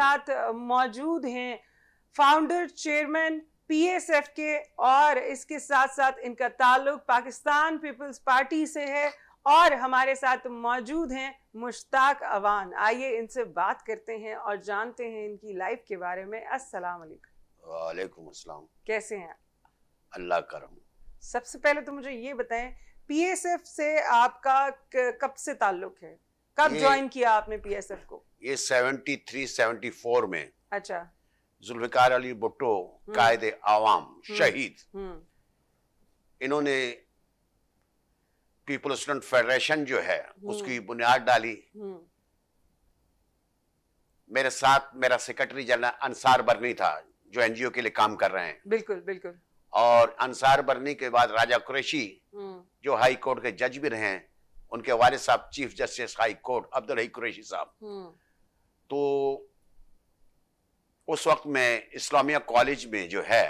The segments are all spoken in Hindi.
साथ मौजूद हैं फाउंडर चेयरमैन पीएसएफ के और इसके साथ साथ इनका ताल्लुक पाकिस्तान पीपल्स पार्टी से है और हमारे साथ मौजूद हैं मुश्ताक अवान आइए इनसे बात करते हैं और जानते हैं इनकी लाइफ के बारे में अस्सलाम वालेकुम अस्सलाम कैसे हैं अल्लाह करम सबसे पहले तो मुझे ये बताएं पीएसएफ से आपका कब से ताल्लुक है कब ज्वाइन किया आपने पीएसएफ को ये 73 74 में अच्छा जुल्फिकार अली भुट्टो हम्म। कायदे आवाम हम्म। शहीद हम्म। इन्होंने पीपल स्टूडेंट फेडरेशन जो है उसकी बुनियाद डाली मेरे साथ मेरा सेक्रेटरी जनरल अंसार बर्नी था जो एनजीओ के लिए काम कर रहे हैं बिल्कुल बिल्कुल और अंसार बर्नी के बाद राजा कुरैशी जो हाई कोर्ट के जज भी रहे हैं उनके वारिस साहब chief justice high court Abdul रही कुरेशी साहब हम्म। तो उस वक्त में इस्लामिया कॉलेज में जो है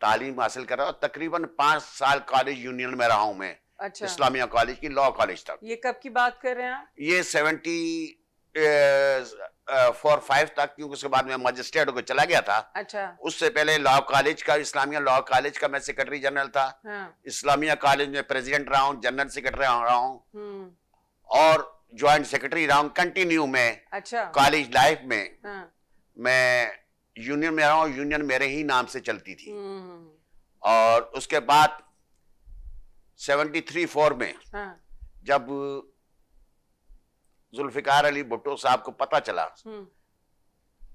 तालीम हासिल कर रहा हूँ तकरीबन पांच साल कॉलेज यूनियन में रहा हूँ मैं अच्छा। इस्लामिया कॉलेज की लॉ कॉलेज तक ये कब की बात कर रहे हैं ये सेवेंटी फोर फाइव तक क्योंकि उसके बाद में मजिस्ट्रेट होकर चला गया था अच्छा उससे पहले लॉ कॉलेज का इस्लामिया लॉ कॉलेज का मैं सेक्रेटरी जनरल था हाँ। इस्लामिया कॉलेज में प्रेसिडेंट रहा हूँ जनरल सेक्रेटरी रहा हूँ हम्म। और ज्वाइंट सेक्रेटरी रहा हूँ कंटिन्यू में अच्छा कॉलेज लाइफ में हाँ। मैं यूनियन में रहा हूँ यूनियन मेरे ही नाम से चलती थी हम्म। और उसके बाद सेवेंटी थ्री में हाँ। जब जुल्फिकार अली भुट्टो साहब को पता चला हम्म।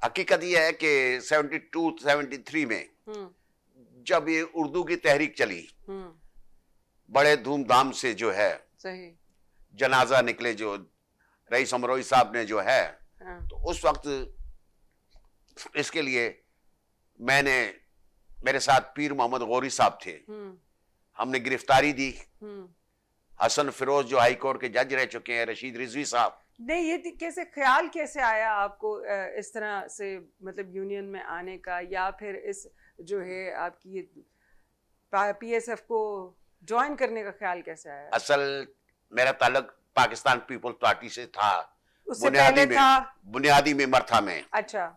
हकीकत यह है कि 72 73 में हम्म। जब ये उर्दू की तहरीक चली हम्म। बड़े धूमधाम से जो है जनाजा निकले जो रईस अमरोई साहब ने जो है हाँ। तो उस वक्त इसके लिए मैंने मेरे साथ पीर मोहम्मद गौरी साहब थे हमने गिरफ्तारी दी हसन फिरोज जो हाई कोर्ट के जज रह चुके हैं रशीद रिजवी साहब नहीं ये कैसे ख्याल कैसे आया आपको इस तरह से मतलब यूनियन में आने का या फिर इस जो है आपकी ये पीएसएफ को ज्वाइन करने का ख्याल कैसे आया असल मेरा ताल्लुक पाकिस्तान पीपल्स पार्टी से था बुनियादी में था? बुनियादी मेंबर था मैं अच्छा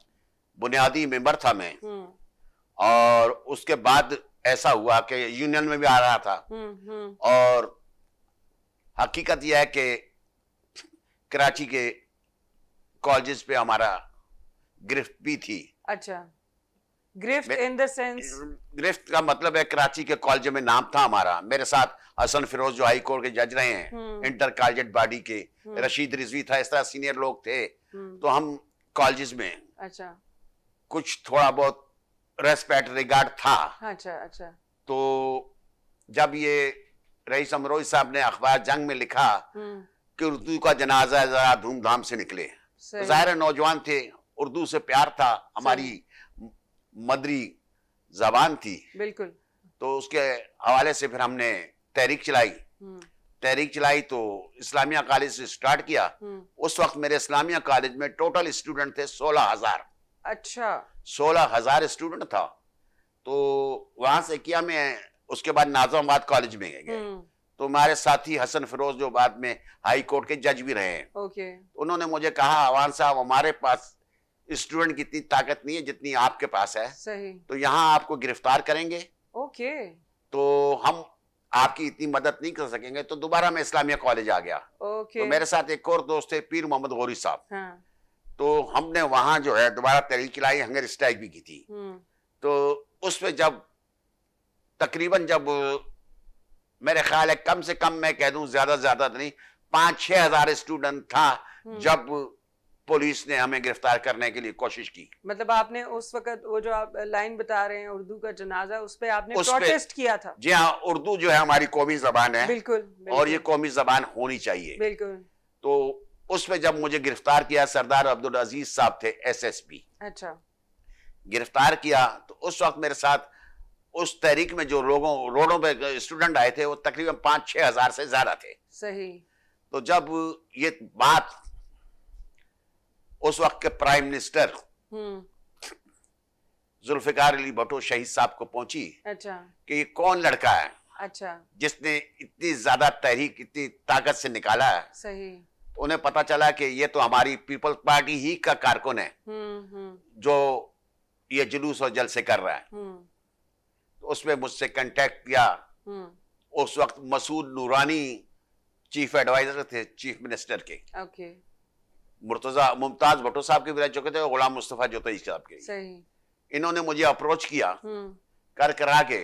बुनियादी मेंबर था मैं हम्म। और उसके बाद ऐसा हुआ कि यूनियन में भी आ रहा था हम्म, हम्म। और हकीकत यह है कि कराची के कॉलेजेस पे हमारा गिरफ्त भी थी अच्छा गिरफ्त इन द सेंस गिरफ्त का मतलब है कराची के कॉलेज में नाम था हमारा मेरे साथ हसन फिरोज जो हाई कोर्ट के जज रहे हैं इंटर कॉलेजेट बॉडी के रशीद हम्म। रिजवी था इस तरह सीनियर लोग थे हम्म। तो हम कॉलेजेस में अच्छा कुछ थोड़ा बहुत रेस्पेक्ट रिगार्ड था अच्छा अच्छा तो जब ये रईस अमरोज साहब ने अखबार जंग में लिखा हम्म। कि उर्दू का जनाजा जरा धूमधाम से निकले तो जाहिर नौजवान थे उर्दू से प्यार था हमारी मदरी जबान थी बिल्कुल तो उसके हवाले से फिर हमने तहरीक चलाई हम्म। तहरीक चलाई तो इस्लामिया कॉलेज से स्टार्ट किया हम्म। उस वक्त मेरे इस्लामिया कॉलेज में टोटल स्टूडेंट थे सोलह हजार अच्छा सोलह हजार स्टूडेंट था तो वहां से किया मैं उसके बाद नाजमाबाद कॉलेज में गए तो हमारे साथी हसन फिरोज जो बाद में हाई कोर्ट के जज भी रहे हैं okay. तो उन्होंने मुझे कहा अवान साहब हमारे पास स्टूडेंट की इतनी ताकत नहीं है जितनी आपके पास है सही तो यहाँ आपको गिरफ्तार करेंगे ओके okay. तो हम आपकी इतनी मदद नहीं कर सकेंगे तो दोबारा मैं इस्लामिया कॉलेज आ गया okay. तो मेरे साथ एक और दोस्त थे पीर मोहम्मद गोरी साहब हाँ. तो हमने वहां जो है दोबारा तहरीक खिलाई हंगर स्ट्राइक भी की थी हम्म। तो उसमें जब तकरीबन जब मेरे ख्याल है कम से कम मैं कह दू ज्यादा ज्यादा तो नहीं पांच छह हजार स्टूडेंट था हम्म। जब पुलिस ने हमें गिरफ्तार करने के लिए कोशिश की मतलब आपने उस वक्त वो जो आप लाइन बता रहे हैं उर्दू का जनाजा उस पर आपने उस प्रोटेस्ट किया था जी हाँ उर्दू जो है हमारी कौमी जबान है बिल्कुल, बिल्कुल और ये कौमी जबान होनी चाहिए बिल्कुल तो उसमें जब मुझे गिरफ्तार किया सरदार अब्दुल अजीज साहब थे एस अच्छा गिरफ्तार किया तो उस वक्त मेरे साथ उस तहरीक में जो लोगों रोडों पे स्टूडेंट आए थे वो तकरीबन पांच छह हजार से ज्यादा थे सही तो जब ये बात उस वक्त के प्राइम हम्म। मिनिस्टर जुल्फिकार अली भट्टो शहीद साहब को पहुंची अच्छा कि ये कौन लड़का है अच्छा जिसने इतनी ज्यादा तहरीक इतनी ताकत से निकाला है सही तो उन्हें पता चला कि ये तो हमारी पीपल्स पार्टी ही का कारकुन है हुँ, हम्म, हुँ. हम्म। जो ये जुलूस और जलसे कर रहा है उसमें मुझसे कांटेक्ट किया हम्म। उस वक्त मसूद नूरानी चीफ एडवाइजर थे चीफ मिनिस्टर के ओके मुर्तजा मुमताज भट्टो साहब के विराज चुके थे गुलाम मुस्तफ़ा जोतई साहब के इन्होंने मुझे अप्रोच किया हम्म। कर करा के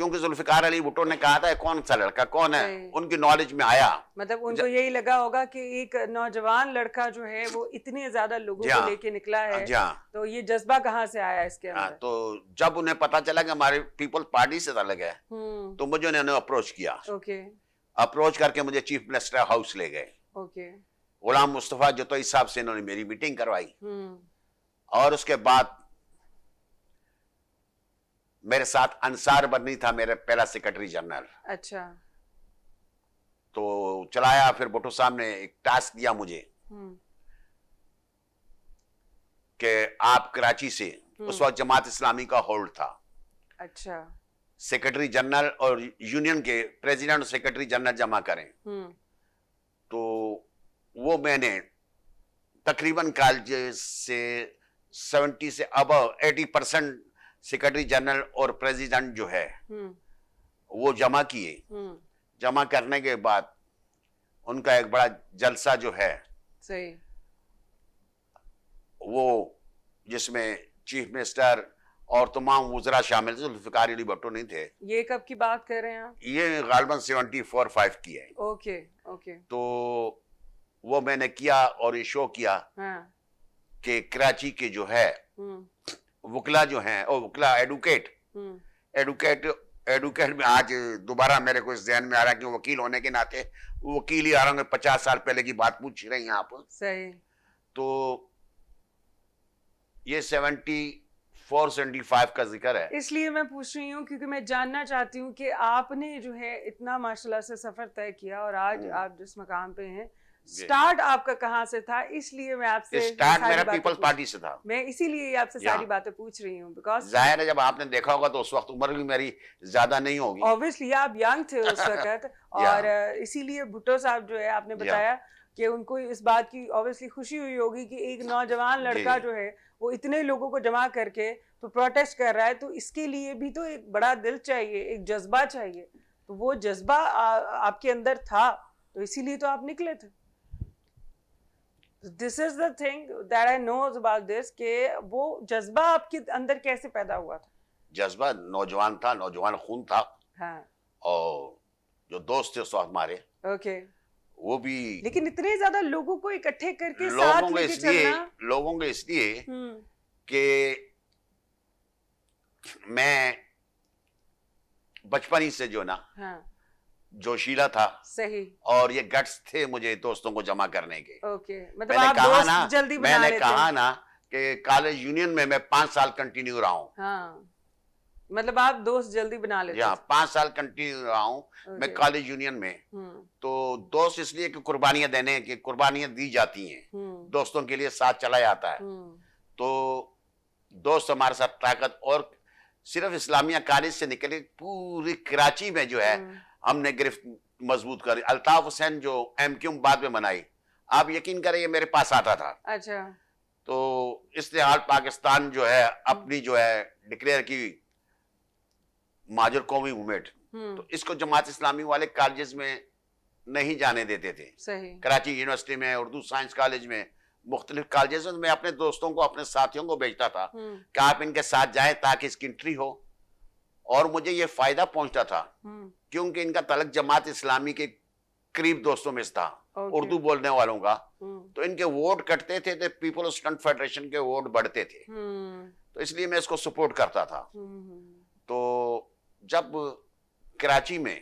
क्योंकि जुल्फिकार अली भुट्टो ने कहा था कौन सा लड़का कौन है उनकी नॉलेज में आया मतलब उनको यही लगा होगा कि एक नौजवान लड़का जो है वो इतने ज्यादा लोगों को हाँ। लेके निकला है हाँ। तो ये जज्बा कहाँ से आया इसके हाँ, अंदर तो जब उन्हें पता चला कि हमारे पीपल पार्टी से अलग है हम्म। तो मुझे उन्होंने अप्रोच किया अप्रोच करके मुझे चीफ मिनिस्टर हाउस ले गए गुलाम मुस्तफा जो जतोई साहब से इन्होंने मेरी मीटिंग करवाई हम्म। और उसके बाद मेरे साथ अंसार बनी था मेरे पहला सेक्रेटरी जनरल अच्छा तो चलाया फिर भुट्टो साहब ने एक टास्क दिया मुझे हम्म। कि आप कराची से हम्म। उस वक्त जमात इस्लामी का होल्ड था अच्छा सेक्रेटरी जनरल और यूनियन के प्रेसिडेंट और सेक्रेटरी जनरल जमा करें हम्म। तो वो मैंने तकरीबन काल से सेवेंटी से अब एटी परसेंट सेक्रेटरी जनरल और प्रेसिडेंट जो है हम्म। वो जमा किए हम्म। जमा करने के बाद उनका एक बड़ा जलसा जो है सही वो जिसमें चीफ मिनिस्टर और तमाम वजरा शामिल थे जुल्फिकार अली भट्टो नहीं थे ये कब की बात कर रहे हैं आप ये गालबन सेवेंटी फोर फाइव की है ओके ओके तो वो मैंने किया और ये शो किया हाँ। कि कराची के जो है हम्म। वकला जो है ओ वकला एडुकेट हम्म। एडुकेट एडुकेट में आज दोबारा मेरे को इस ध्यान में आ रहा है कि वकील होने के नाते वकील ही आ रहा हूँ पचास साल पहले की बात पूछ रही हैं आप सही तो ये सेवेंटी फोर सेवेंटी फाइव का जिक्र है इसलिए मैं पूछ रही हूँ क्योंकि मैं जानना चाहती हूँ कि आपने जो है इतना माशाल्लाह से सफर तय किया और आज हम्म। आप जिस मकाम पे हैं स्टार्ट आपका कहाँ से था इसलिए मैं आपसे स्टार्ट मेरा पीपल्स पार्टी से था मैं इसीलिए आपसे सारी बातें पूछ रही हूँ बिकॉज जाहिर है जब आपने देखा होगा तो उस वक्त उम्र भी मेरी ज्यादा नहीं होगी ऑब्वियसली आप यंग थे उस वक्त और इसीलिए भुट्टो साहब जो है आपने बताया कि उनको इस बात की ऑब्वियसली खुशी हुई होगी कि एक नौजवान लड़का जो है वो इतने लोगों को जमा करके तो प्रोटेस्ट कर रहा है तो इसके लिए भी तो एक बड़ा दिल चाहिए एक जज्बा चाहिए तो वो जज्बा आपके अंदर था तो इसीलिए तो आप निकले थे this is the thing that I know about this के वो जज्बा आपके अंदर कैसे पैदा हुआ था जज्बा नौजवान था नौजवान खून था हाँ. और जो दोस्त थे साथ मारे ओके वो भी लेकिन इतने ज्यादा लोगों को इकट्ठे करके लोगों को इसलिए लोगों को इसलिए हम्म। कि मैं बचपन ही से जो ना हाँ. जोशीला था सही और ये गट्स थे मुझे दोस्तों को जमा करने के ओके मतलब मैंने आप कहा ना जल्दी मैंने कहा ना कि कॉलेज यूनियन में मैं पांच साल कंटिन्यू रहा हूँ हाँ। मतलब आप दोस्त जल्दी बना लेते हाँ, हैं पांच साल कंटिन्यू रहा हूँ मैं कॉलेज यूनियन में हम्म। तो दोस्त इसलिए कि कुर्बानियां देने की कुर्बानियां दी जाती हैं हम्म। दोस्तों के लिए साथ चला जाता है हम्म। तो दोस्त हमारे साथ ताकत और सिर्फ इस्लामिया कॉलेज से निकले पूरी कराची में जो है हमने गिरफ्त मजबूत करी अल्ताफ हुसैन जो एम क्यूम बाद में बनाई आप यकीन करें ये मेरे पास आता था अच्छा तो इसलिए आज पाकिस्तान जो है अपनी जो है डिक्लेयर की माजर कौमी मूवमेंट हम्म। तो इसको जमात इस्लामी वाले कॉलेज में नहीं जाने देते थे सही। कराची यूनिवर्सिटी में उर्दू साइंस कॉलेज में मुख्तलिफ कॉलेज में मैं अपने दोस्तों को अपने साथियों को भेजता था हम्म। कि आप इनके साथ जाए ताकि इसकी एंट्री हो और मुझे ये फायदा पहुंचता था हम्म। क्योंकि इनका तलक जमात इस्लामी के करीब दोस्तों में था उर्दू बोलने वालों का हम्म। तो इनके वोट कटते थे तो पीपल स्टंट फेडरेशन के वोट बढ़ते थे हम्म। तो इसलिए मैं इसको सपोर्ट करता था तो जब कराची में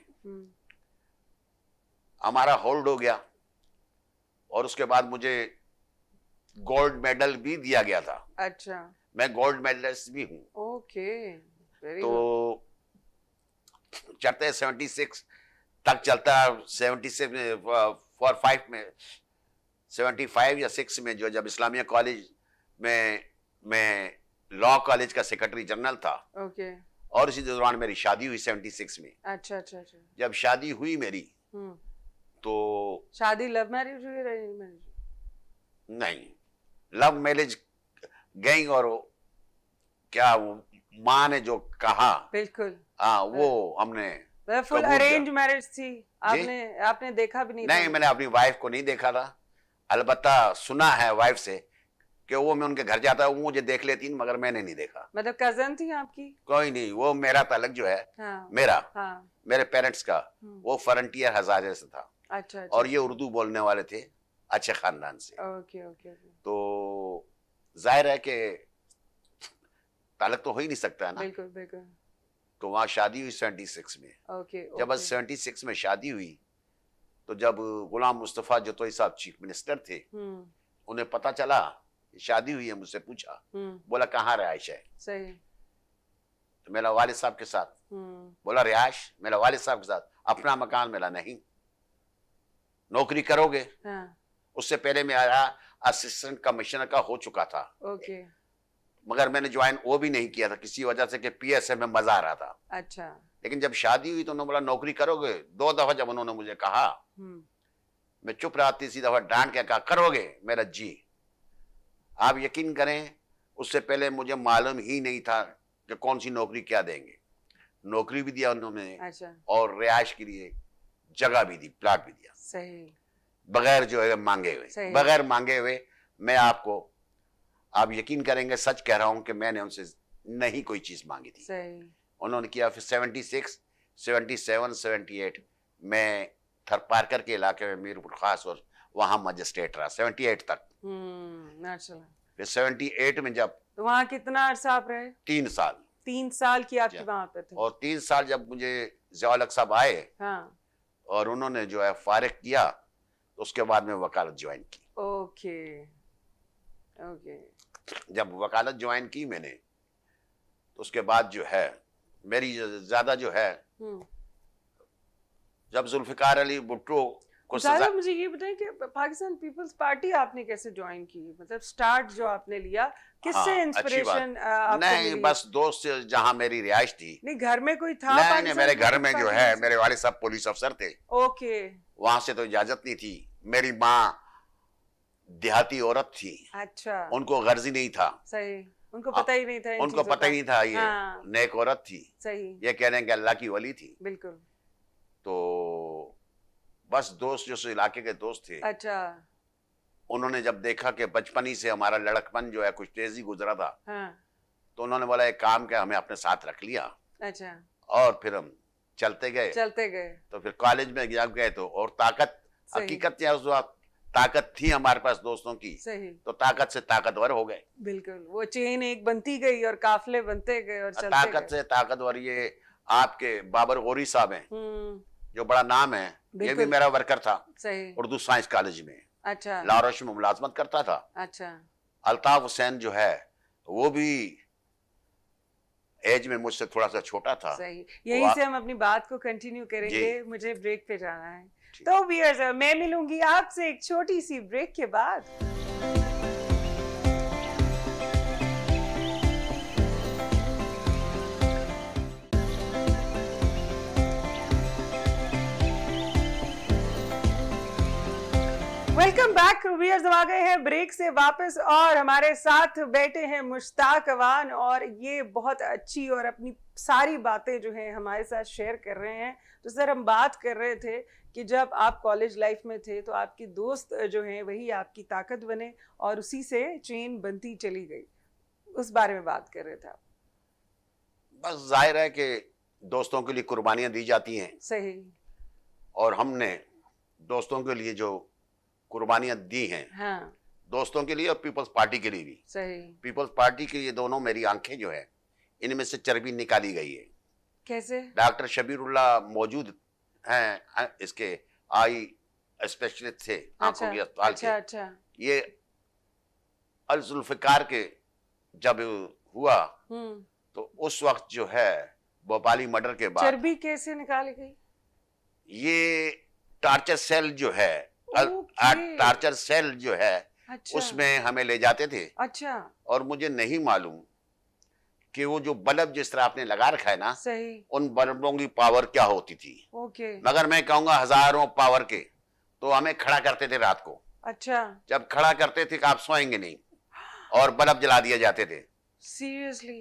हमारा होल्ड हो गया और उसके बाद मुझे गोल्ड मेडल भी दिया गया था अच्छा मैं गोल्ड मेडलिस्ट भी हूँ तो चलते हैं सेवेंटी सिक्स तक चलता है सेवेंटी सिक्स uh, में फोर फाइव में सेवेंटी फाइव या सिक्स में जो जब इस्लामिया कॉलेज में मैं लॉ कॉलेज का सेक्रेटरी जनरल था ओके okay. और इसी दौरान मेरी शादी हुई सेवेंटी सिक्स में अच्छा अच्छा अच्छा जब शादी हुई मेरी हम्म। तो शादी लव मैरिज हुई मैरिज नहीं लव मैरिज गैंग और क्या माँ ने जो कहा बिल्कुल हाँ वो हमने फुल अरेंज मैरिज थी आपने आपने देखा भी नहीं नहीं मैंने अपनी वाइफ को नहीं देखा था अलबत्ता सुना है वाइफ से कि वो मैं उनके घर जाता हूँ मुझे देख लेती मगर मैंने नहीं देखा मतलब कजन थी आपकी कोई नहीं वो मेरा तलक जो है हाँ, मेरा हाँ, मेरे पेरेंट्स का हम्म। वो फ्रंटियर हजारे से था अच्छा, अच्छा और ये उर्दू बोलने वाले थे अच्छे खानदान से ओके ओके तो जाहिर है कि तालक तो हो ही नहीं सकता है ना बिल्कुल बिल्कुल तो वहाँ शादी हुई सेवेंटी सिक्स में ओके जब सेवेंटी सिक्स में शादी हुई तो जब गुलाम मुस्तफ़ा जतोई साहब चीफ मिनिस्टर थे हम्म। उन्हें पता चला शादी हुई है मुझसे पूछा हम्म। बोला कहाँ रिहायश है सही तो मेरा वालिद साहब के साथ हम्म। बोला रिहायश मेरा वालिद साहब के साथ अपना मकान मेरा नहीं नौकरी करोगे हाँ। उससे पहले मैं आया असिस्टेंट कमिश्नर का हो चुका था ओके मगर मैंने ज्वाइन वो भी नहीं किया था किसी वजह से कि पीएसए में मजा आ रहा था अच्छा लेकिन जब शादी हुई तो उन्होंने बोला नौकरी करोगे दो दफा जब उन्होंने मुझे कहा हम्म। मैं चुप रहा तीसरी दफा डांट के कहा करोगे मेरा जी आप यकीन करें उससे पहले मुझे मालूम ही नहीं था कि कौन सी नौकरी क्या देंगे नौकरी भी दिया उन्होंने अच्छा। और रिहायश के लिए जगह भी दी प्लाट भी दिया सही बगैर जो है मांगे हुए बगैर मांगे हुए मैं आपको आप यकीन करेंगे सच कह रहा हूं कि मैंने उनसे नहीं कोई चीज़ मांगी थी उन्होंने किया फिर seventy six seventy seven seventy eight में थरपारकर के इलाके में मीरपुर खास और वहां मजिस्ट्रेट रहा सेवेंटी एट तक हम्म, फिर सेवेंटी एट में जब तो वहाँ कितना अरसा आप रहे तीन साल तीन साल की आपकी वहाँ पे थे और तीन साल जब मुझे जयाल साहब आए हाँ। और उन्होंने जो है फारिग किया तो उसके बाद में वकालत ज्वाइन की ओके ओके जब वकालत ज्वाइन की मैंने तो उसके बाद जो है मेरी ज्यादा जो है हम्म। जब जुल्फिकार अली भुट्टो को सजा... मुझे ये बताएं कि पाकिस्तान पीपल्स पार्टी आपने कैसे ज्वाइन की मतलब स्टार्ट जो आपने लिया किससे हाँ, इंस्पिरेशन आपको नहीं बस दोस्त जहाँ मेरी रिहाइश थी नहीं घर में कोई था नहीं, नहीं मेरे घर में जो है मेरे वाले सब पुलिस अफसर थे ओके वहां से तो इजाजत नहीं थी मेरी माँ देहाती औरत थी अच्छा उनको गर्जी नहीं था सही उनको पता ही नहीं था उनको पता ही नहीं था ये हाँ। नेक औरत थी सही ये कह रहे हैं कि अल्लाह की वली थी बिल्कुल तो बस दोस्त जो इलाके के दोस्त थे अच्छा उन्होंने जब देखा कि बचपन ही से हमारा लड़कपन जो है कुछ तेजी गुजरा था हाँ। तो उन्होंने बोला एक काम क्या हमें अपने साथ रख लिया अच्छा और फिर हम चलते गए चलते गए तो फिर कॉलेज में जब गए तो और ताकत हकीकत उस वक्त ताकत थी हमारे पास दोस्तों की सही तो ताकत से ताकतवर हो गए बिल्कुल वो चेन एक बनती गई और काफले बनते गए और चलते ताकत गए। से ताकतवर ये आपके बाबर गोरी साहब हैं हम्म। जो बड़ा नाम है ये भी मेरा वर्कर था उर्दू साइंस कॉलेज में अच्छा लारोश में मुलाजमत करता था अच्छा अल्ताफ हुसैन जो है वो भी एज में मुझसे थोड़ा सा छोटा था सही से हम अपनी बात को कंटिन्यू करेंगे मुझे ब्रेक पे जाना है तो बियर्स मैं मिलूंगी आपसे एक छोटी सी ब्रेक के बाद वेलकम बैक वीयर्स आ गए हैं ब्रेक से वापस और हमारे साथ बैठे हैं मुश्ताक अवान और ये बहुत अच्छी और अपनी सारी बातें जो हैं हमारे साथ शेयर कर रहे हैं तो सर हम बात कर रहे थे कि जब आप कॉलेज लाइफ में थे तो आपके दोस्त जो हैं वही आपकी ताकत बने और उसी से चेन बनती चली गई उस बारे में बात कर रहे थे आप बस जाहिर है कि दोस्तों के लिए कुर्बानियां दी जाती हैं सही और हमने दोस्तों के लिए जो कुर्बानियां दी हैं हाँ। दोस्तों के लिए और पीपल्स पार्टी के लिए भी सही पीपल्स पार्टी के लिए दोनों मेरी आंखें जो है इनमें से चर्बी निकाली गई है कैसे डॉक्टर शबीरुल्ला मौजूद हैं इसके आई स्पेशलिस्ट थे आंखों अच्छा, अच्छा, के अस्पताल के ये अलजुल्फिकार के जब हुआ हम्म। तो उस वक्त जो है भोपाली मर्डर के बाद चर्बी कैसे निकाली गई ये टार्चर सेल जो है टार्चर सेल जो है अच्छा। उसमें हमें ले जाते थे अच्छा और मुझे नहीं मालूम कि वो जो बल्ब जिस तरह आपने लगा रखा है ना सही उन बल्बों की पावर क्या होती थी ओके मगर मैं कहूंगा हजारों पावर के तो हमें खड़ा करते थे रात को अच्छा जब खड़ा करते थे आप सोएंगे नहीं और बल्ब जला दिए जाते थे सीरियसली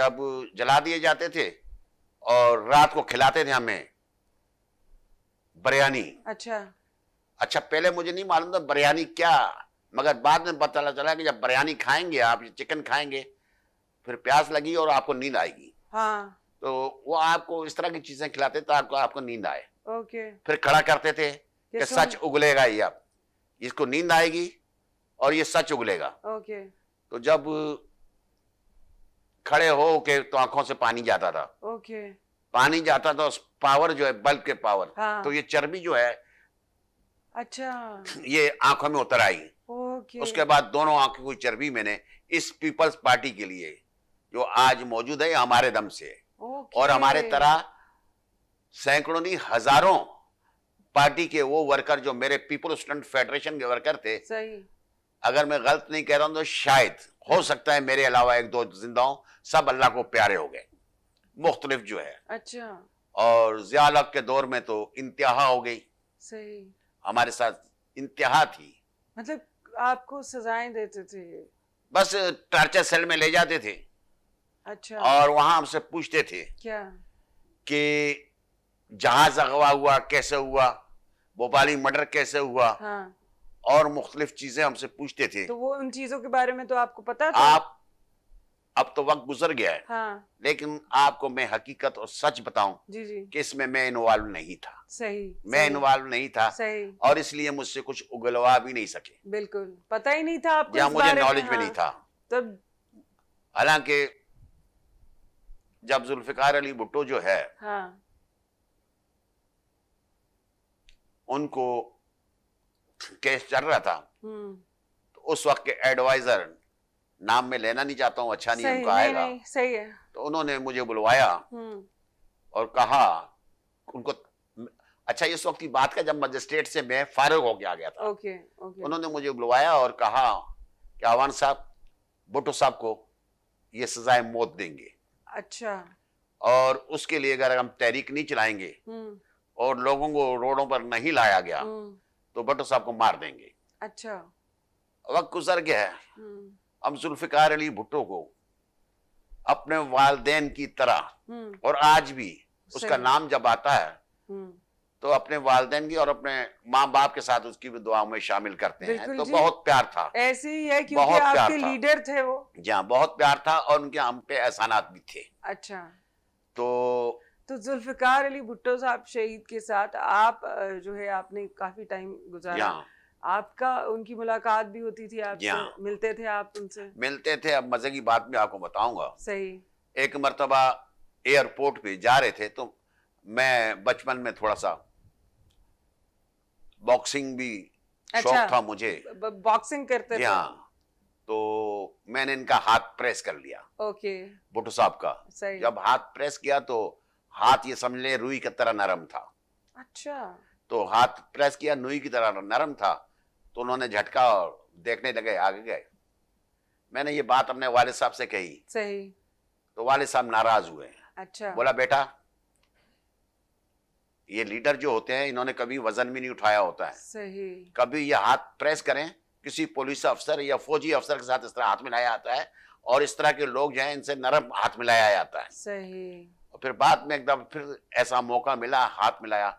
जब जला दिए जाते थे और रात को खिलाते थे हमें बिरयानी अच्छा अच्छा पहले मुझे नहीं मालूम था बिरयानी क्या मगर बाद में पता चला कि जब बिरयानी खाएंगे आप चिकन खाएंगे फिर प्यास लगी और आपको नींद आएगी हाँ तो वो आपको इस तरह की चीजें खिलाते ताकि आपको नींद आए ओके फिर खड़ा करते थे कि सच उगलेगा ये अब इसको नींद आएगी और ये सच उगलेगा ओके तो जब खड़े हो के तो आंखों से पानी जाता था ओके पानी जाता था उस पावर जो है बल्ब के पावर हाँ। तो ये चर्बी जो है अच्छा ये आंखों में उतर आई ओके उसके बाद दोनों आंखों की चर्बी मैंने इस पीपल्स पार्टी के लिए जो आज मौजूद है हमारे दम से okay. और हमारे तरह सैकड़ों नहीं हजारों पार्टी के वो वर्कर जो मेरे पीपल स्टूडेंट फेडरेशन के वर्कर थे सही अगर मैं गलत नहीं कह रहा हूं तो शायद हो सकता है मेरे अलावा एक दो जिंदा सब अल्लाह को प्यारे हो गए मुख्तलिफ जो है अच्छा और जियालक के दौर में तो इंतहा हो गई सही हमारे साथ इंतहा थी मतलब आपको सजाएं देते थे बस टार्चर सेल में ले जाते थे अच्छा और वहां हमसे पूछते थे क्या कि जहाज अगवा हुआ कैसे हुआ भोपाली मर्डर कैसे हुआ हाँ। और मुख्तलिफ चीजें हमसे पूछते थे तो वो उन चीजों के बारे में तो आपको पता था आप अब तो वक्त गुजर गया है हाँ। लेकिन आपको मैं हकीकत और सच बताऊं कि इसमें मैं इन्वॉल्व नहीं था सही मैं इन्वॉल्व नहीं था सही और इसलिए मुझसे कुछ उगलवा भी नहीं सके बिल्कुल पता ही नहीं था आपको या मुझे नॉलेज भी नहीं हाँ। था तब हालांकि जब जुल्फिकार अली भुट्टो जो है हाँ। उनको केस चल रहा था हम्म। तो उस वक्त के एडवाइजर नाम में लेना नहीं चाहता हूँ अच्छा नहीं उनका आएगा नहीं, सही है तो उन्होंने मुझे बुलवाया हम्म। और कहा उनको अच्छा इस वक्त की बात का जब मजिस्ट्रेट से मैं फारग हो गया गया था ओके, ओके। उन्होंने मुझे बुलवाया और कहा कि आवान साहब भुट्टो साहब को ये सजाए मौत देंगे अच्छा और उसके लिए अगर हम तहरीक नहीं चलाएंगे हम्म। और लोगों को रोडों पर नहीं लाया गया हम्म। तो भट्टो साहब को मार देंगे अच्छा वक्त गुजर गया है हम्म। हम जुल्फिकार अली भुट्टो को अपने वालदेन की तरह और आज भी उसका नाम जब आता है तो अपने वालदेन की और अपने माँ बाप के साथ उसकी भी दुआओं में शामिल करते हैं तो बहुत प्यार था ऐसे ही है क्योंकि बहुत प्यार आपके लीडर थे वो जी हाँ, बहुत प्यार था और उनके हम पे एहसानात भी थे अच्छा तो तो जुल्फिकार अली भुट्टो साहब शहीद के साथ आप जो है आपने काफी टाइम गुजारा हाँ। आपका उनकी मुलाकात भी होती थी आप हाँ। मिलते थे आप उनसे मिलते थे अब मजे की बात मैं आपको बताऊंगा सही एक मरतबा एयरपोर्ट पे जा रहे थे तो मैं बचपन में थोड़ा सा बॉक्सिंग भी अच्छा, शौक था मुझे बॉक्सिंग करते थे हाँ तो मैंने इनका हाथ प्रेस कर लिया ओके भुट्टो साहब का सही। जब हाथ प्रेस किया तो हाथ ये समझ ले रुई की तरह नरम था अच्छा तो हाथ प्रेस किया नुई की तरह नरम था तो उन्होंने झटका और देखने लगे आगे गए मैंने ये बात अपने वाले साहब से कही सही तो वाले साहब नाराज हुए अच्छा बोला बेटा ये लीडर जो होते हैं इन्होंने कभी वजन भी नहीं उठाया होता है सही कभी ये हाथ प्रेस करें किसी पुलिस अफसर या फौजी अफसर के साथ इस तरह हाथ मिलाया जाता है और इस तरह के लोग जो हैं इनसे नरम हाथ मिलाया जाता है सही और फिर बाद में एकदम फिर ऐसा मौका मिला हाथ मिलाया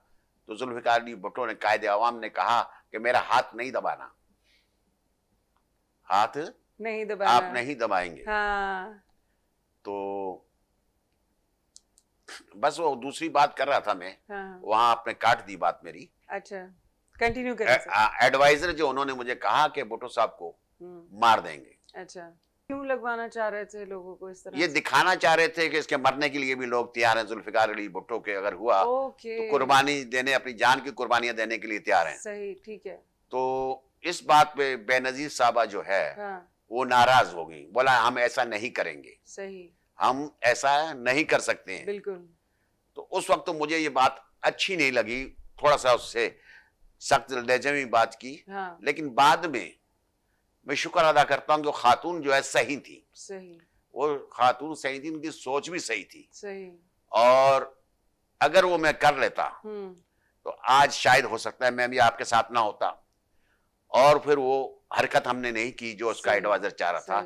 तो जुल्फिकार अली भुट्टो ने कायद अवाम ने कहा कि मेरा हाथ नहीं दबाना हाथ नहीं दबाना आप नहीं दबाएंगे हाँ। तो बस वो दूसरी बात कर रहा था मैं हाँ। वहाँ आपने काट दी बात मेरी अच्छा कंटिन्यू कर एडवाइजर जो उन्होंने मुझे कहा कि बोटो साहब को हम्म। मार देंगे अच्छा क्यों लगवाना चाह रहे थे लोगों को इस तरह ये दिखाना चाह रहे थे कि इसके मरने के लिए भी लोग तैयार हैं जुल्फिकार अली भुट्टो के अगर हुआ तो कुर्बानी देने अपनी जान की कुर्बानियां देने के लिए तैयार हैं सही ठीक है तो इस बात पे बेनजीर साहबा जो है हाँ। वो नाराज हो गई बोला हम ऐसा नहीं करेंगे सही हम ऐसा नहीं कर सकते हैं बिल्कुल तो उस वक्त तो मुझे ये बात अच्छी नहीं लगी थोड़ा सा उससे सख्त लहजे में बात की हाँ। लेकिन बाद में मैं शुक्र अदा करता हूँ जो खातून जो है सही थी सही वो खातून सही थी उनकी सोच भी सही थी सही और अगर वो मैं कर लेता हम्म। तो आज शायद हो सकता है मैं भी आपके साथ ना होता और फिर वो हरकत हमने नहीं की जो उसका एडवाइजर चाह रहा था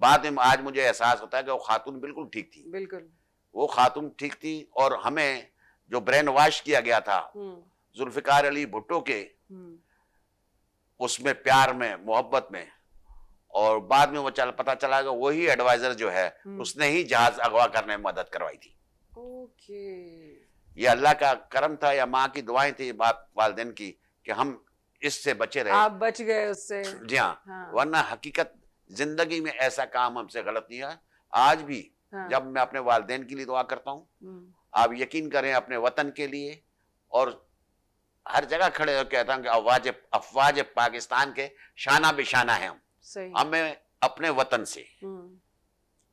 बाद में आज मुझे एहसास होता है कि वो खातून बिल्कुल ठीक थी बिल्कुल वो खातून ठीक थी और हमें जो ब्रेन वॉश किया गया था हम्म। जुल्फिकार अली भुट्टो के हम्म। उसमें प्यार में मोहब्बत में और बाद में वो चल पता चला कि वही एडवाइजर जो है हम्म। उसने ही जहाज अगवा करने में मदद करवाई थी ओके ये अल्लाह का करम था या माँ की दुआएं थी बाप वालदेन की कि हम इससे बचे रहे आप बच गए उससे जी हाँ, हाँ। वरना हकीकत जिंदगी में ऐसा काम हमसे गलत नहीं है आज भी हाँ। जब मैं अपने वाले के लिए दुआ करता हूँ हम्म। आप यकीन करें अपने वतन के लिए और हर जगह खड़े कहता हूँ कि अफवाज अफवाज पाकिस्तान के शाना बिशाना है हम हमें अपने वतन से हम्म।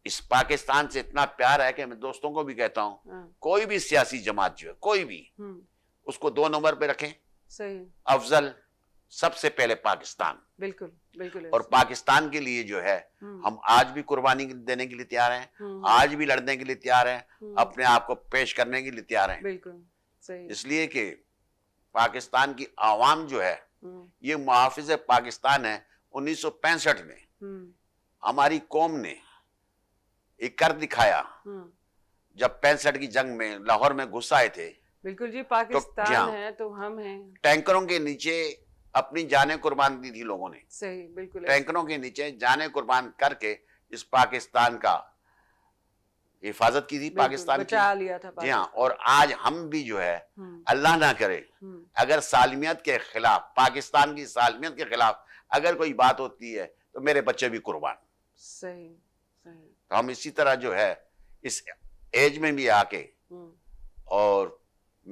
इस पाकिस्तान से इतना प्यार है कि मैं दोस्तों को भी कहता हूँ हाँ। कोई भी सियासी जमात जो है कोई भी हम्म। उसको दो नंबर पे रखें सही अफजल सबसे पहले पाकिस्तान बिल्कुल और पाकिस्तान के लिए जो है हम्म। हम आज भी कुर्बानी देने के लिए तैयार हैं हम्म। आज भी लड़ने के लिए तैयार हैं हम्म। अपने आप को पेश करने के लिए तैयार हैं इसलिए कि पाकिस्तान की आवाम जो है ये मुहाफिज पाकिस्तान है उन्नीस में हमारी कौम ने एक कर दिखाया जब पैंसठ की जंग में लाहौर में घुस आए थे बिल्कुल जी तो पाकिस्तान तो है तो हम हैं टैंकरों के नीचे अपनी जाने कुर्बान दी थी लोगों ने सही बिल्कुल टैंकरों के नीचे जाने कुर्बान करके इस पाकिस्तान का हिफाजत की थी पाकिस्तान की लिया था जी हाँ और आज हम भी जो है हम्म। अल्लाह ना करे हम्म। अगर सालमियत के खिलाफ पाकिस्तान की सालमियत के खिलाफ अगर कोई बात होती है तो मेरे बच्चे भी कुर्बान सही सही तो हम इसी तरह जो है इस एज में भी आके हम्म। और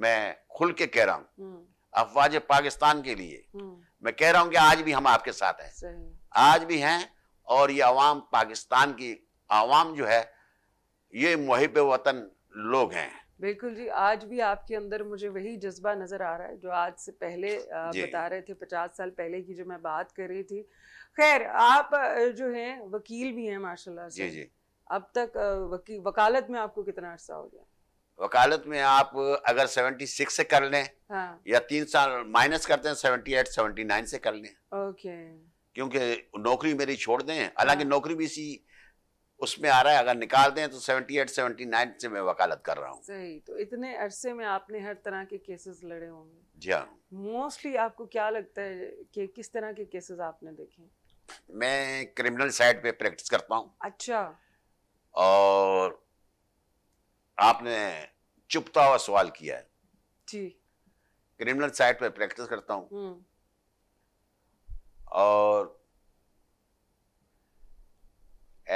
मैं खुल के कह रहा हूँ अफवाज पाकिस्तान के लिए हम्म। मैं कह रहा हूँ कि आज भी हम आपके साथ हैं आज भी हैं और ये अवाम पाकिस्तान की आवाम जो है ये मुहिब वतन लोग हैं बिल्कुल जी आज भी आपके अंदर मुझे वही जज्बा नज़र आ रहा है जो आज से पहले बता रहे थे पचास साल पहले की जो मैं बात कर रही थी खैर आप जो हैं वकील भी हैं माशाल्लाह से जी जी अब तक वकी वकालत में आपको कितना अर्सा हो गया वकालत में आप अगर 76 से कर लें हाँ। या तीन साल माइनस करते हैं 78, 79 से कर लें ओके क्योंकि नौकरी मेरी छोड़ दें हालांकि हाँ। नौकरी भी इसी उसमें आ रहा है अगर निकाल दें तो 78, 79 से मैं वकालत कर रहा हूँ सही तो इतने अरसे में आपने हर तरह के केसेस लड़े होंगे जी हाँ मोस्टली आपको क्या लगता है कि किस तरह के केसेस आपने देखे मैं क्रिमिनल साइड पे प्रैक्टिस करता हूँ अच्छा और आपने चुपता हुआ सवाल किया है जी क्रिमिनल साइट में प्रैक्टिस करता हूं हम्म। और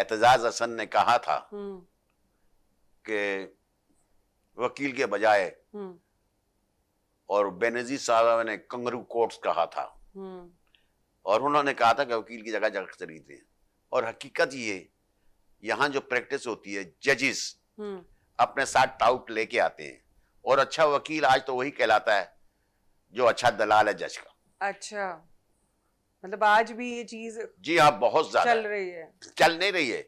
एतजाज हसन ने कहा था हम्म। कि वकील के बजाय हम्म। और बेनजी साहब ने कंगरू कोर्ट्स कहा था और उन्होंने कहा था कि वकील की जगह जगह खरीदे और हकीकत ये यहाँ जो प्रैक्टिस होती है जजिस अपने साथ टाउट लेके आते हैं और अच्छा वकील आज तो वही कहलाता है जो अच्छा दलाल है जज का अच्छा मतलब आज भी ये चीज जी हाँ बहुत ज्यादा चल रही है चल नहीं रही है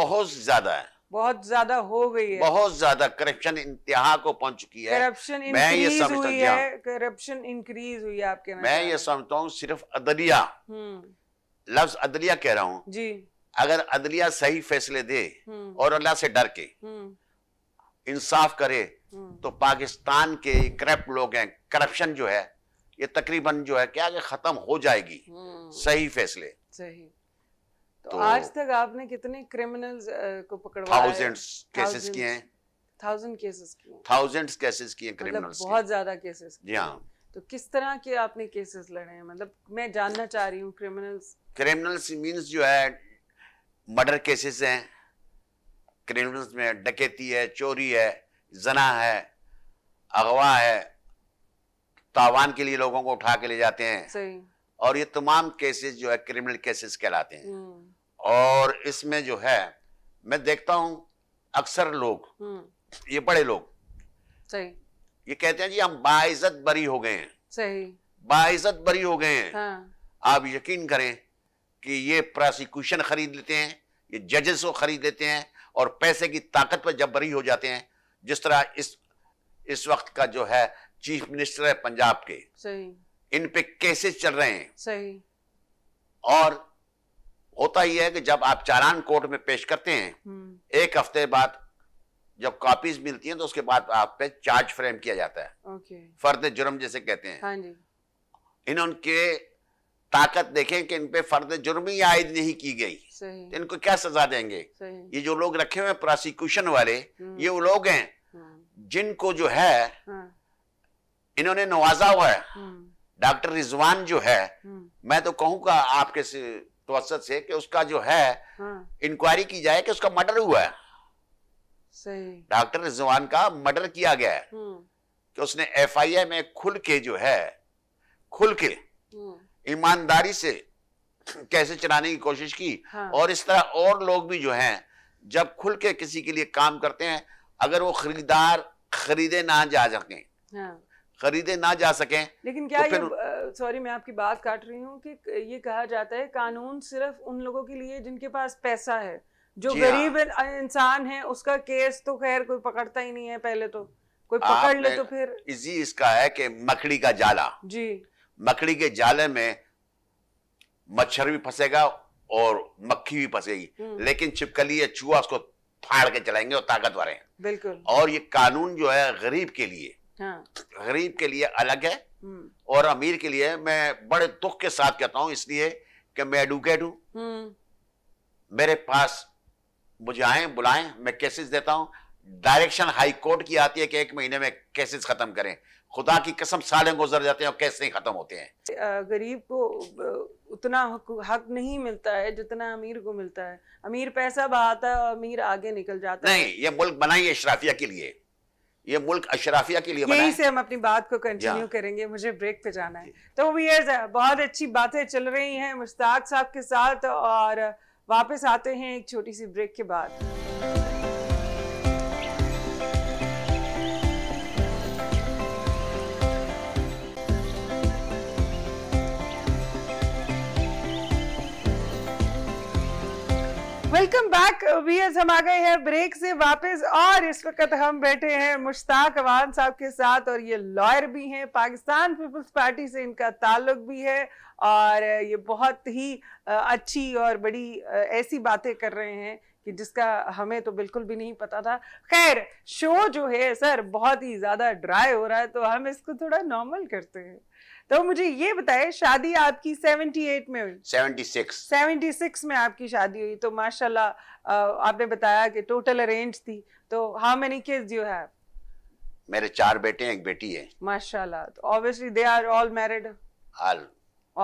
बहुत ज्यादा है बहुत ज्यादा हो गई है बहुत ज्यादा करप्शन इंतहा को पहुंच चुकी है करप्शन मैं ये समझता हुई हाँ। है करप्शन इंक्रीज हुई है आपके मैं ये समझता हूँ सिर्फ अदलिया हम्म। लफ्ज अदलिया कह रहा हूँ जी अगर अदलिया सही फैसले दे हम्म। और अल्लाह से डर के हम्म। इंसाफ करे हम्म। तो पाकिस्तान के करप्ट लोग हैं करप्शन जो है ये तकरीबन जो है क्या कि खत्म हो जाएगी हम्म। सही फैसले सही तो, तो आज तक आपने कितने क्रिमिनल्स को पकड़वाया थाउजेंड्स केसेस किए हैं थाउजेंड केसेस किए थाउजेंड्स केसेस किए मतलब क्रिमिनल्स बहुत ज्यादा केसेस जी हाँ तो किस तरह के आपने केसेस लड़े हैं मतलब मैं जानना चाह रही हूँ क्रिमिनल्स क्रिमिनल्स मीन्स जो है मर्डर केसेस हैं क्रिमिनल्स में डकैती है चोरी है जना है अगवा है तावान के लिए लोगों को उठा के ले जाते हैं और ये तमाम केसेस जो है क्रिमिनल केसेस कहलाते हैं हम्म। और इसमें जो है मैं देखता हूं अक्सर लोग हम्म। ये बड़े लोग ये कहते हैं जी हम बाइज्जत बरी हो गए हैं सही बाइज्जत बरी हो गए हैं हाँ। आप यकीन करें कि ये प्रोसिक्यूशन खरीद लेते हैं ये जजेस को खरीद लेते हैं और पैसे की ताकत पर बरी हो जाते हैं जिस तरह इस इस वक्त का जो है चीफ मिनिस्टर है पंजाब के सही इन पे केसेस चल रहे हैं सही और होता ही है कि जब आप चारान कोर्ट में पेश करते हैं हम्म। एक हफ्ते बाद जब कॉपीज मिलती हैं तो उसके बाद आप पे चार्ज फ्रेम किया जाता है फर्द जुर्म जैसे कहते हैं हाँ जी इन्होंने ताकत देखें कि इन पे फर्द जुर्मी आयद नहीं की गई तो इनको क्या सजा देंगे ये जो लोग रखे हुए प्रोसिक्यूशन वाले हम्म। ये वो लोग हैं हाँ। जिनको जो है हाँ। इन्होंने नवाजा हुआ है हम्म। डॉक्टर रिजवान जो है हम्म। मैं तो कहूंगा आपके से तवसत से कि उसका जो है इंक्वायरी हाँ। की जाए कि उसका मर्डर हुआ है डॉक्टर रिजवान का मर्डर किया गया है कि उसने एफ आई ए में खुल के जो है खुल के ईमानदारी से कैसे चलाने की कोशिश की हाँ। और इस तरह और लोग भी जो हैं जब खुल के किसी के लिए काम करते हैं अगर वो खरीदार खरीदे ना जा सकें हाँ। खरीदे ना जा सकें लेकिन तो क्या तो ये सॉरी मैं आपकी बात काट रही हूँ कि ये कहा जाता है कानून सिर्फ उन लोगों के लिए जिनके पास पैसा है जो गरीब हाँ। इंसान है उसका केस तो खैर कोई पकड़ता ही नहीं है पहले तो कोई पकड़ ले तो फिर इसी इसका है कि मकड़ी का जाला जी मकड़ी के जाले में मच्छर भी फंसेगा और मक्खी भी फंसेगी हम्म। लेकिन छिपकली या चूहा उसको फाड़ के चलाएंगे और ताकतवर हैं बिल्कुल और ये कानून जो है गरीब के लिए हाँ। गरीब के लिए अलग है हम्म। और अमीर के लिए मैं बड़े दुख के साथ कहता हूँ इसलिए कि मैं एडुकेट हूँ हम्म। मेरे पास मुझे आए बुलाएं मैं केसेस देता हूँ डायरेक्शन हाई कोर्ट की आती है कि एक महीने में केसेस खत्म करें खुदा की कसम साले गुजर जाते हैं और कैसे ही ख़त्म होते हैं गरीब को उतना हक नहीं मिलता है जितना अमीर को मिलता है अमीर पैसा बहाता है और अमीर आगे निकल जाता नहीं, है नहीं ये मुल्क बनाई है अशराफिया के लिए ये मुल्क अशराफिया के लिए यही से हम अपनी बात को कंटिन्यू करेंगे मुझे ब्रेक पे जाना है तो व्यूअर्स बहुत अच्छी बातें चल रही हैं मुश्ताक साहब के साथ और वापस आते हैं एक छोटी सी ब्रेक के बाद वेलकम बैक वीएस हम आ गए हैं ब्रेक से वापस और इस वक्त हम बैठे हैं मुश्ताक अवान साहब के साथ और ये लॉयर भी हैं पाकिस्तान पीपल्स पार्टी से इनका ताल्लुक भी है और ये बहुत ही अच्छी और बड़ी ऐसी बातें कर रहे हैं कि जिसका हमें तो बिल्कुल भी नहीं पता था खैर शो जो है सर बहुत ही ज़्यादा ड्राई हो रहा है तो हम इसको थोड़ा नॉर्मल करते हैं तो मुझे ये बताए शादी आपकी 78 में हुई 76 76 में आपकी शादी हुई तो माशाल्लाह आपने बताया कि टोटल अरेंज थी तो how many kids you have मेरे चार बेटे हैं एक बेटी है माशाल्लाह तो obviously they are all married all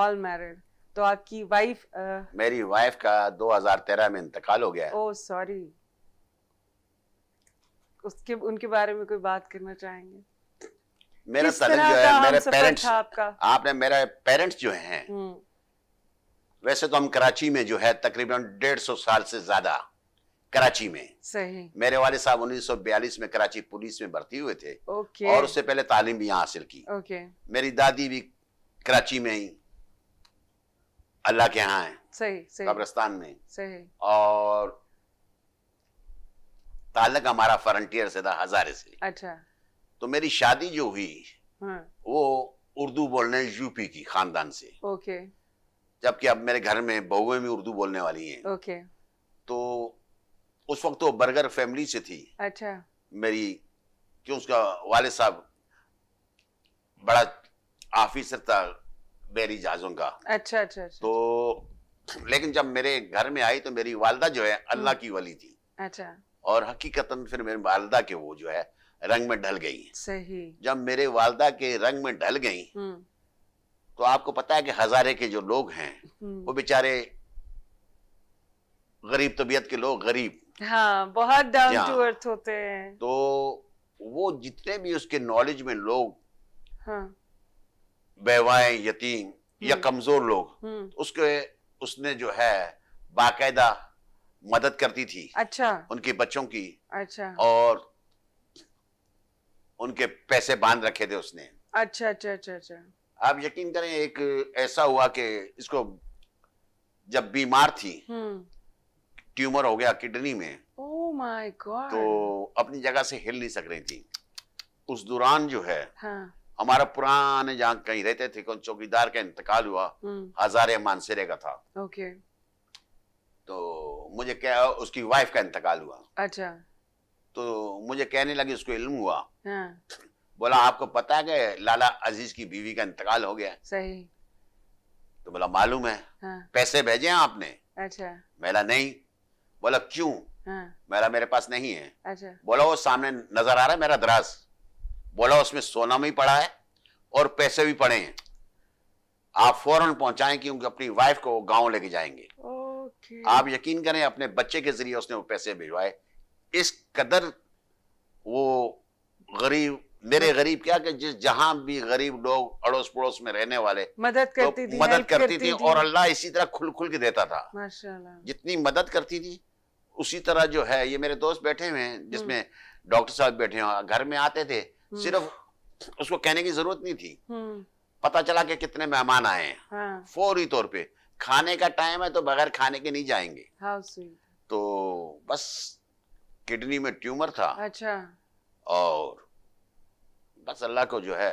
all married तो आपकी वाइफ आ... मेरी वाइफ का 2013 में इंतकाल हो गया ओ oh, सॉरी उसके उनके बारे में कोई बात करना चाहेंगे मेरा तलक जो है मेरे पेरेंट्स आपने मेरे पेरेंट्स जो हैं हम्म। वैसे तो हम कराची में जो है तकरीबन डेढ़ सौ साल से ज्यादा कराची में सही मेरे वाले साहब 1942 में कराची पुलिस में भर्ती हुए थे ओके। और उससे पहले तालीम भी यहाँ हासिल की ओके। मेरी दादी भी कराची में ही अल्लाह के यहाँ है सही सही कब्रस्तान में सही और ताल्लक हमारा फ्रंटियर से था हजारे से अच्छा तो मेरी शादी जो हुई हाँ। वो उर्दू बोलने यूपी की खानदान से ओके जबकि अब मेरे घर में बहुएं भी उर्दू बोलने वाली हैं ओके तो उस वक्त वो तो बर्गर फैमिली से थी अच्छा मेरी क्यों उसका वाले साहब बड़ा ऑफिसर था बेरी जहाजों का अच्छा, अच्छा अच्छा तो लेकिन जब मेरे घर में आई तो मेरी वालदा जो है अल्लाह हाँ। की वली थी अच्छा और हकीकतन फिर मेरी वालदा के वो जो है रंग में ढल गई सही जब मेरे वालदा के रंग में ढल गई हम्म। तो आपको पता है कि हजारे के जो लोग हैं हम्म। वो बेचारे गरीब तबीयत के लोग गरीब हाँ बहुत डाउन टू अर्थ होते हैं तो वो जितने भी उसके नॉलेज में लोग हाँ। यतीम या हम्म। कमजोर लोग उसके उसने जो है बाकायदा मदद करती थी अच्छा उनके बच्चों की अच्छा और उनके पैसे बांध रखे थे उसने अच्छा अच्छा अच्छा अच्छा आप यकीन करें एक ऐसा हुआ कि इसको जब बीमार थी हम्म। ट्यूमर हो गया किडनी में oh my God. तो अपनी जगह से हिल नहीं सक रही थी उस दौरान जो है हाँ. हमारा पुराने जहाँ कहीं रहते थे चौकीदार का इंतकाल हुआ हम्म। हजारे मानसरे का था okay. तो मुझे क्या उसकी वाइफ का इंतकाल हुआ अच्छा तो मुझे कहने लगे उसको इल्म हुआ हाँ। बोला आपको पता है लाला अजीज की बीवी का इंतकाल हो गया सही तो बोला मालूम है हाँ। पैसे भेजे हैं आपने अच्छा मेरा नहीं बोला क्यों हाँ। मेरा मेरे पास नहीं है अच्छा बोला वो सामने नजर आ रहा है मेरा दराज बोला उसमें सोना भी पड़ा है और पैसे भी पड़े हैं आप फौरन पहुंचाएं क्योंकि अपनी वाइफ को गांव लेके जाएंगे ओके। आप यकीन करें अपने बच्चे के जरिए उसने वो पैसे भिजवाए इस कदर वो गरीब मेरे गरीब क्या कि जिस जहां भी गरीब लोग अड़ोस पड़ोस में रहने वाले मदद करती तो थी मदद करती, करती थी, थी और अल्लाह इसी तरह खुल खुल के देता था माशाल्लाह जितनी मदद करती थी उसी तरह जो है ये मेरे दोस्त बैठे हुए हैं जिसमें हम्म। डॉक्टर साहब बैठे हुए घर में आते थे हम्म। सिर्फ उसको कहने की जरूरत नहीं थी हम्म। पता चला कि कितने मेहमान आए हैं हाँ। फौरी तौर पे खाने का टाइम है तो बगैर खाने के नहीं जाएंगे हाँ, तो बस किडनी में ट्यूमर था अच्छा और बस अल्लाह को जो है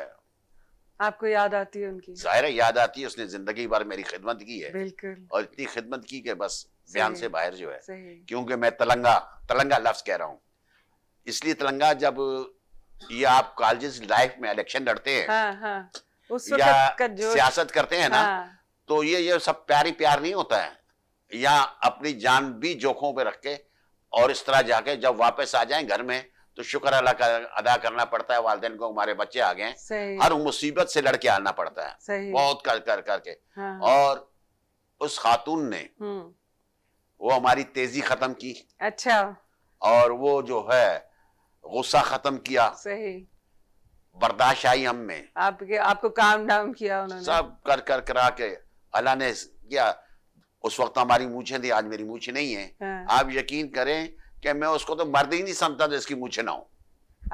आपको याद आती है उनकी जाहिर है याद आती है उसने जिंदगी भर मेरी खिदमत की है बिल्कुल और इतनी खिदमत की के बस बयान से बाहर जो है क्योंकि मैं तलंगा तलंगा लफ्ज कह रहा हूँ इसलिए तलंगा जब ये आप कॉलेज लाइफ में इलेक्शन लड़ते हैं हाँ, हाँ, उस या सियासत करते हैं ना हाँ, तो ये ये सब प्यारी प्यार नहीं होता है या अपनी जान भी जोखों पे रख के और इस तरह जाके जब वापस आ जाए घर में तो शुक्र अल्लाह का अदा करना पड़ता है वालदेन को हमारे बच्चे आ गए हर मुसीबत से लड़के आना पड़ता है बहुत कर कर करके हाँ। और उस खातून ने हम्म। वो हमारी तेजी खत्म की अच्छा और वो जो है गुस्सा खत्म किया सही बर्दाश्त आई हम में आपके आपको काम डाउन किया उन्होंने सब कर कर करा के अल्लाह ने किया उस वक्त तो हमारी मूछे थी आज मेरी मूछ नहीं है हाँ। आप यकीन करें कि मैं उसको तो मर्द ही नहीं समझता था इसकी मूछे ना हो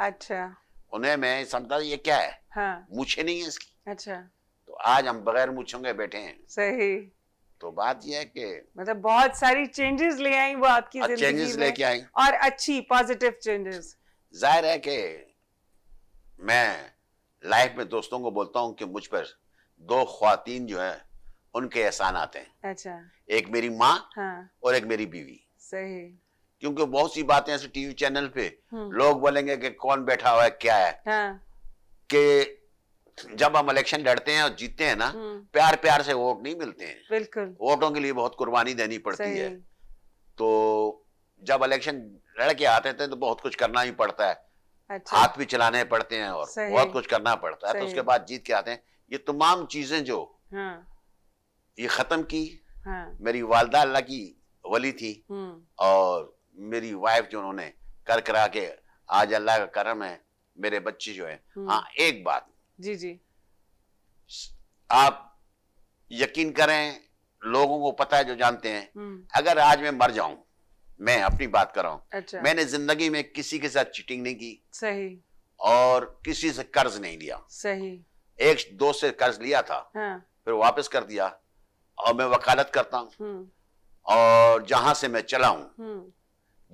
अच्छा उन्हें मैं समझता ये क्या है हाँ। मूछे नहीं है इसकी अच्छा तो आज हम बगैर मूछों के बैठे हैं सही तो बात यह है कि मतलब बहुत सारी चेंजेस ले आई वो आपकी चेंजेस लेके आई और अच्छी पॉजिटिव चेंजेस जाहिर है कि मैं लाइफ में दोस्तों को बोलता हूँ कि मुझ पर दो खातन जो है उनके एहसान आते हैं अच्छा एक मेरी माँ हाँ। और एक मेरी बीवी सही क्योंकि बहुत सी बातें ऐसे टीवी चैनल पे हम्म। लोग बोलेंगे कि कौन बैठा हुआ है क्या है हाँ। कि जब हम इलेक्शन लड़ते हैं और जीतते हैं ना हम्म। प्यार प्यार से वोट नहीं मिलते हैं बिल्कुल वोटों के लिए बहुत कुर्बानी देनी पड़ती है तो जब इलेक्शन लड़ के आते थे तो बहुत कुछ करना ही पड़ता है अच्छा। हाथ भी चलाने पड़ते हैं और बहुत कुछ करना पड़ता है तो उसके बाद जीत के आते हैं ये तमाम चीजें जो हाँ। ये ख़त्म की हाँ। मेरी वालदा अल्लाह की वली थी हम्म। और मेरी वाइफ जो उन्होंने कर करा के आज अल्लाह का करम है मेरे बच्चे जो है हम्म। हाँ एक बात जी जी आप यकीन करें लोगों को पता है जो जानते हैं हम्म। अगर आज मैं मर जाऊं मैं अपनी बात कर रहा हूँ अच्छा। मैंने जिंदगी में किसी के साथ चीटिंग नहीं की सही और किसी से कर्ज नहीं लिया सही एक दोस्त से कर्ज लिया था हाँ। फिर वापस कर दिया और मैं वकालत करता हूँ हम्म। और जहां से मैं चला हूँ हम्म।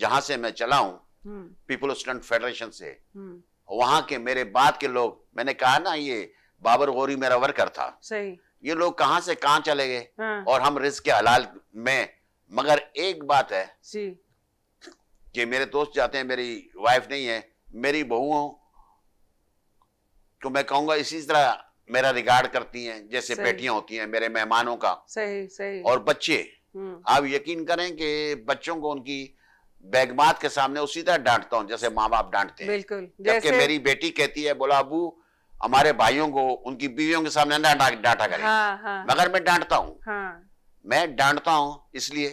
जहां से मैं चला हूँ पीपल स्टूडेंट फेडरेशन से हम्म। वहां के मेरे बाद के लोग मैंने कहा ना ये बाबर गोरी मेरा वर्कर था सही ये लोग कहाँ से कहा चले गए हाँ। और हम रिस्क के हलाल में मगर एक बात है कि मेरे दोस्त जाते हैं मेरी वाइफ नहीं है मेरी बहू को तो मैं कहूंगा इसी तरह मेरा रिगार्ड करती हैं जैसे बेटियां होती हैं मेरे मेहमानों का सही सही और बच्चे हम्म। आप यकीन करें कि बच्चों को उनकी बैगमात के सामने उसी तरह डांटता हूँ जैसे माँ बाप डांटते हैं बिल्कुल जबकि मेरी बेटी कहती है बोला अबू हमारे भाइयों को उनकी बीवियों के सामने ना डांटा करें हाँ, हाँ, मगर मैं डांटता हूँ हाँ, मैं डांटता हूँ इसलिए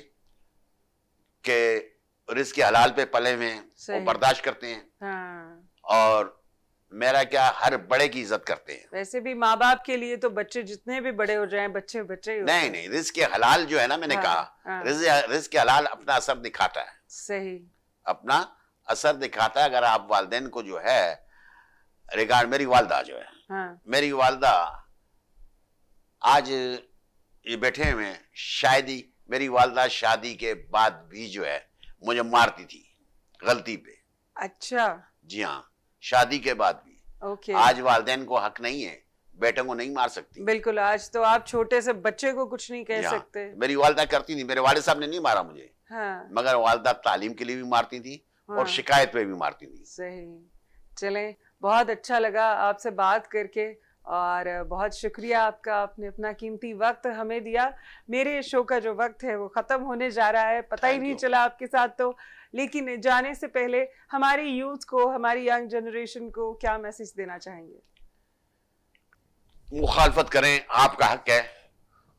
कि रिस्क के हलाल पे पले हुए हैं वो बर्दाश्त करते हैं हाँ, और मेरा क्या हर बड़े की इज्जत करते हैं वैसे भी माँ बाप के लिए तो बच्चे जितने भी बड़े हो जाए बच्चे बच्चे ही नहीं नहीं रिस्क के हलाल जो है ना मैंने हाँ, कहा हाँ, रिस्क के हलाल अपना असर दिखाता है सही अपना असर दिखाता है अगर आप वाले को जो है रिगार्ड मेरी वालदा जो है हाँ, मेरी वालदा आज ये बैठे हुए शायद ही मेरी वालदा शादी के बाद भी जो है मुझे मारती थी गलती पे अच्छा जी हाँ शादी के बाद भी ओके आज वालदेन को हक नहीं है बेटों को नहीं मार सकती बिल्कुल आज तो आप छोटे से बच्चे को कुछ नहीं कह सकते मेरी वालदा करती थी मेरे वाले साहब ने नहीं मारा मुझे हाँ। मगर वालदा तालीम के लिए भी मारती थी हाँ। और शिकायत पे भी मारती थी सही चले बहुत अच्छा लगा आपसे बात करके और बहुत शुक्रिया आपका आपने अपना कीमती वक्त हमें दिया मेरे शो का जो वक्त है वो ख़त्म होने जा रहा है पता ही नहीं चला आपके साथ तो लेकिन जाने से पहले हमारे यूथ को हमारी यंग जनरेशन को क्या मैसेज देना चाहेंगे मुखालफत करें आपका हक है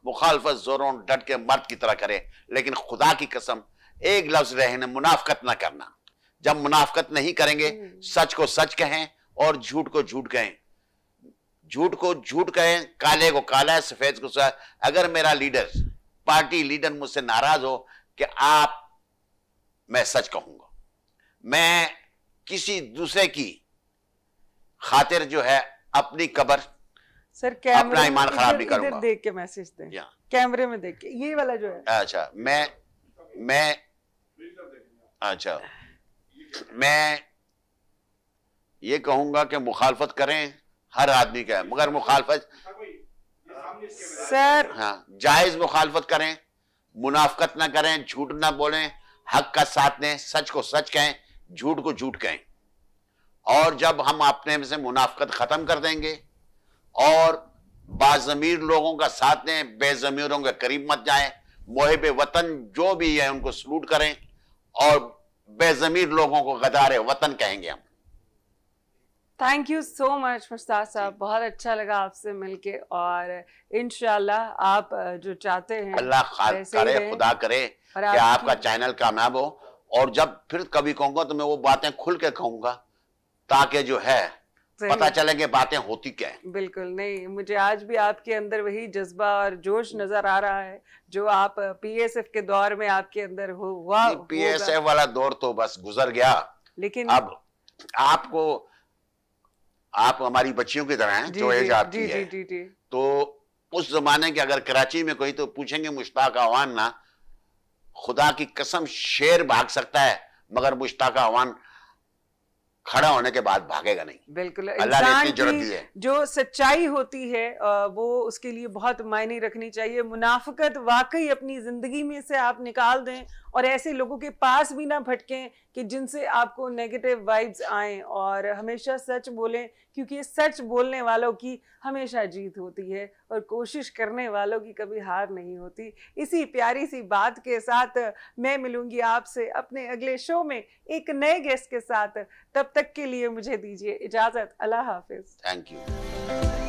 मुखालफत जोरों डट के मर्द की तरह करें लेकिन खुदा की कसम एक लफ्ज रहने मुनाफ्त ना करना जब मुनाफ्त नहीं करेंगे हम्म। सच को सच कहें और झूठ को झूठ कहें झूठ को झूठ कहें काले को काला सफेद को सफेद अगर मेरा लीडर पार्टी लीडर मुझसे नाराज हो कि आप मैं सच कहूंगा मैं किसी दूसरे की खातिर जो है अपनी कबर सर अपना ईमान खराब नहीं करूंगा देख के मैसेज दें कैमरे में देख के ये वाला जो है अच्छा मैं मैं अच्छा मैं ये कहूंगा कि मुखालफत करें हर आदमी का मगर मुखालफत सर हाँ जायज मुखालफत करें मुनाफ्त ना करें झूठ ना बोलें हक का साथ दें सच को सच कहें झूठ को झूठ कहें और जब हम अपने से मुनाफ्त ख़त्म कर देंगे और बाज़मीर लोगों का साथ दें बेज़मीरों के करीब मत जाएं मोहब वतन जो भी है उनको सलूट करें और बेज़मीर लोगों को गदार वतन कहेंगे हम थैंक यू सो मच मुश्ताद साहब बहुत अच्छा लगा आपसे मिलके और इन आप जो चाहते हैं अल्लाह करे खुदा करे कि आपका चैनल कामयाब हो और जब फिर कभी कहूंगा तो मैं वो बातें खुल के कहूंगा ताकि जो है पता चलेंगे बातें होती क्या है बिल्कुल नहीं मुझे आज भी आपके अंदर वही जज्बा और जोश नजर आ रहा है जो आप पीएसएफ के दौर में आपके अंदर हो हुआ पीएसएफ वाला दौर तो बस गुजर गया लेकिन अब आपको आप हमारी बच्चियों की तरह हैं जो एज आपकी है तो उस जमाने के अगर कराची में कोई तो पूछेंगे मुश्ताक आवान ना खुदा की कसम शेर भाग सकता है मगर मुश्ताक आवान खड़ा होने के बाद भागेगा नहीं बिल्कुल अल्लाह ने इतनी जरूरत दी है जो सच्चाई होती है वो उसके लिए बहुत मायने रखनी चाहिए मुनाफकत वाकई अपनी जिंदगी में से आप निकाल दें और ऐसे लोगों के पास भी ना भटकें कि जिनसे आपको नेगेटिव वाइब्स आए और हमेशा सच बोलें क्योंकि सच बोलने वालों की हमेशा जीत होती है और कोशिश करने वालों की कभी हार नहीं होती इसी प्यारी सी बात के साथ मैं मिलूंगी आपसे अपने अगले शो में एक नए गेस्ट के साथ तब तक के लिए मुझे दीजिए इजाज़त अल्लाह हाफिज़ थैंक यू